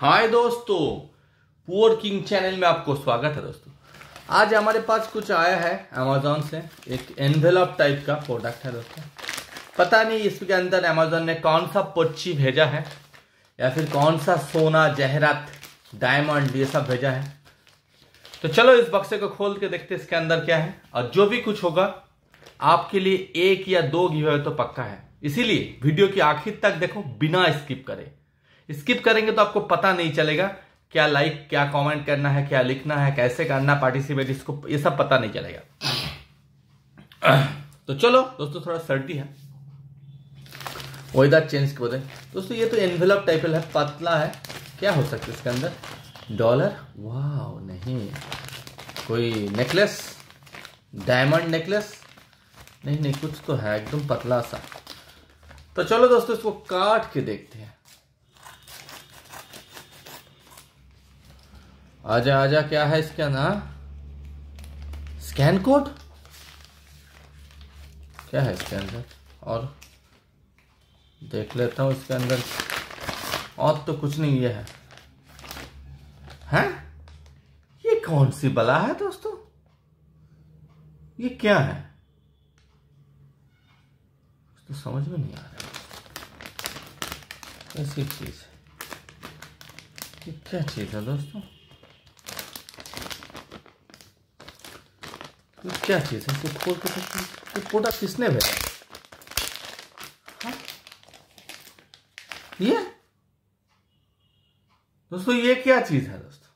हाय दोस्तों poor king channel में आपको स्वागत है दोस्तों आज हमारे पास कुछ आया है अमेजोन से एक एनवेलप टाइप का प्रोडक्ट है दोस्तों पता नहीं इसके अंदर अमेजोन ने कौन सा पर्ची भेजा है या फिर कौन सा सोना जहरात डायमंड ये सब भेजा है तो चलो इस बक्से को खोल के देखते इसके अंदर क्या है और जो भी कुछ होगा आपके लिए एक या दो गिवे तो पक्का है इसीलिए वीडियो की आखिर तक देखो बिना स्किप करें स्किप करेंगे तो आपको पता नहीं चलेगा क्या लाइक क्या कमेंट करना है क्या लिखना है कैसे करना पार्टिसिपेट इसको ये सब पता नहीं चलेगा तो चलो दोस्तों थोड़ा सर्दी है वेदर चेंज कर दें दोस्तों ये तो एनवेलप टाइप है पतला है क्या हो सकता है इसके अंदर डॉलर वाह नहीं कोई नेकलेस डायमंड नेकलेस नहीं नहीं कुछ तो है एकदम पतला सा तो चलो दोस्तों इसको काट के देखते हैं आजा आजा क्या है इसका ना स्कैन कोड क्या है इसके अंदर और देख लेता हूँ इसके अंदर और तो कुछ नहीं ये है हैं ये कौन सी बला है दोस्तों ये क्या है तो समझ में नहीं आ रहा ऐसी चीज ये क्या चीज़ है दोस्तों क्या चीज़ है खोल के फोटा किसने भेजा हाँ? ये दोस्तों ये क्या चीज़ है दोस्तों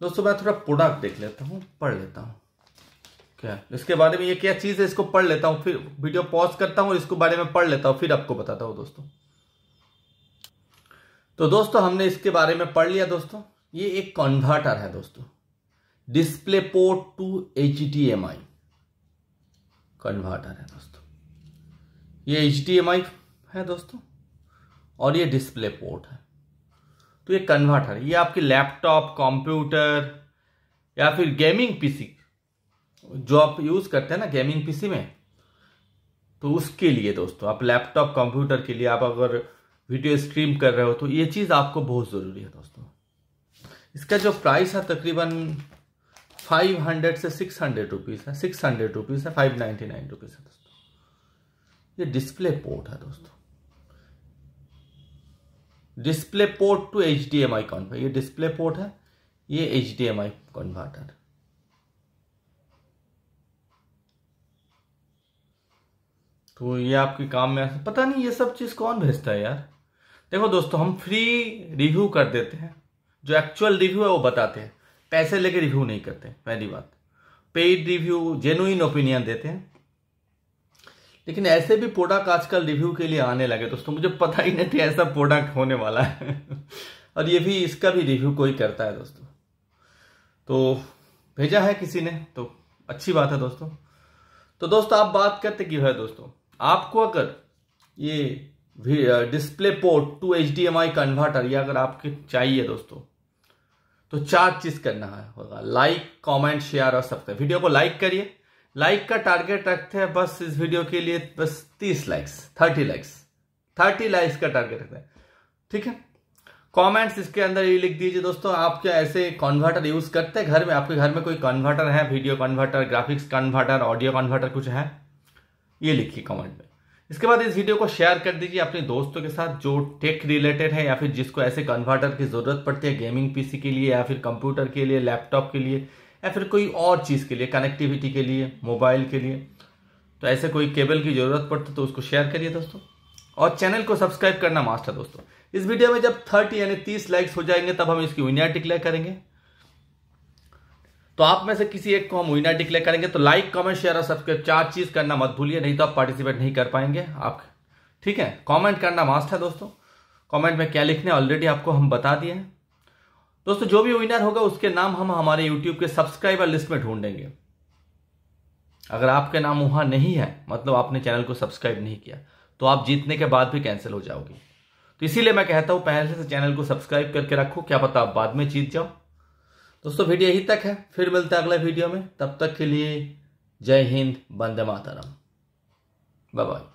दोस्तों मैं थोड़ा प्रोडक्ट देख लेता हूं पढ़ लेता हूं क्या इसके बारे में ये क्या चीज़ है इसको पढ़ लेता हूँ फिर वीडियो पॉज करता हूँ इसको बारे में पढ़ लेता हूं फिर आपको बताता हूँ दोस्तों तो दोस्तों हमने इसके बारे में पढ़ लिया दोस्तों ये एक कन्वर्टर है दोस्तों display port to H converter है दोस्तों ये एच है दोस्तों और ये डिस्प्ले पोर्ट है तो ये कन्वर्टर ये आपके लैपटॉप कंप्यूटर या फिर गेमिंग पीसी जो आप यूज करते हैं ना गेमिंग पीसी में तो उसके लिए दोस्तों आप लैपटॉप कंप्यूटर के लिए आप अगर वीडियो स्ट्रीम कर रहे हो तो ये चीज़ आपको बहुत ज़रूरी है दोस्तों इसका जो प्राइस है तकरीबन फाइव हंड्रेड से सिक्स हंड्रेड रुपीज़ है सिक्स हंड्रेड रुपीज़ है फाइव नाइन्टी नाइन रुपीज़ है दोस्तों ये डिस्प्ले पोर्ट है दोस्तों display port to H D M I converter ये डिस्प्ले पोर्ट है ये H D M I converter तो ये आपके काम में आ पता नहीं ये सब चीज़ कौन भेजता है यार देखो दोस्तों हम फ्री रिव्यू कर देते हैं जो एक्चुअल रिव्यू है वो बताते हैं पैसे लेके रिव्यू नहीं करते पहली बात पेड रिव्यू जेनुइन ओपिनियन देते हैं लेकिन ऐसे भी प्रोडक्ट आजकल रिव्यू के लिए आने लगे दोस्तों मुझे पता ही नहीं था ऐसा प्रोडक्ट होने वाला है और ये भी इसका भी रिव्यू कोई करता है दोस्तों तो भेजा है किसी ने तो अच्छी बात है दोस्तों तो दोस्तों आप बात करते क्यों है दोस्तों आपको अगर ये display port to H converter या अगर आपके चाहिए दोस्तों तो चार चीज करना है होगा लाइक कमेंट शेयर और सब्सक्राइब वीडियो को लाइक करिए लाइक का टारगेट रखते हैं बस इस वीडियो के लिए बस तीस likes thirty likes thirty likes का टारगेट रखते हैं ठीक है कमेंट्स इसके अंदर ये लिख दीजिए दोस्तों आप क्या ऐसे कन्वर्टर यूज करते हैं घर में आपके घर में कोई कन्वर्टर है video converter graphics converter audio converter कुछ है ये लिखिए कमेंट में इसके बाद इस वीडियो को शेयर कर दीजिए अपने दोस्तों के साथ जो टेक रिलेटेड है या फिर जिसको ऐसे कन्वर्टर की जरूरत पड़ती है गेमिंग पीसी के लिए या फिर कंप्यूटर के लिए लैपटॉप के लिए या फिर कोई और चीज़ के लिए कनेक्टिविटी के लिए मोबाइल के लिए तो ऐसे कोई केबल की जरूरत पड़ती तो उसको शेयर करिए दोस्तों और चैनल को सब्सक्राइब करना मास्टर दोस्तों इस वीडियो में जब थर्टी यानी तीस लाइक्स हो जाएंगे तब हम इसकी विनर टिक्लेयर करेंगे तो आप में से किसी एक को हम विनर डिक्लेयर करेंगे तो लाइक कमेंट शेयर और सब्सक्राइब चार चीज करना मत भूलिए नहीं तो आप पार्टिसिपेट नहीं कर पाएंगे आप ठीक है कमेंट करना मास्ट है दोस्तों कमेंट में क्या लिखने ऑलरेडी आपको हम बता दिए हैं दोस्तों जो भी विनर होगा उसके नाम हम हमारे यूट्यूब के सब्सक्राइबर लिस्ट में ढूंढेंगे अगर आपके नाम वहां नहीं है मतलब आपने चैनल को सब्सक्राइब नहीं किया तो आप जीतने के बाद भी कैंसिल हो जाओगे तो इसीलिए मैं कहता हूं पहले से चैनल को सब्सक्राइब करके रखो क्या पता आप बाद में जीत जाओ दोस्तों वीडियो यही तक है फिर मिलते हैं अगले वीडियो में तब तक के लिए जय हिंद वंदे मातरम बाय बाय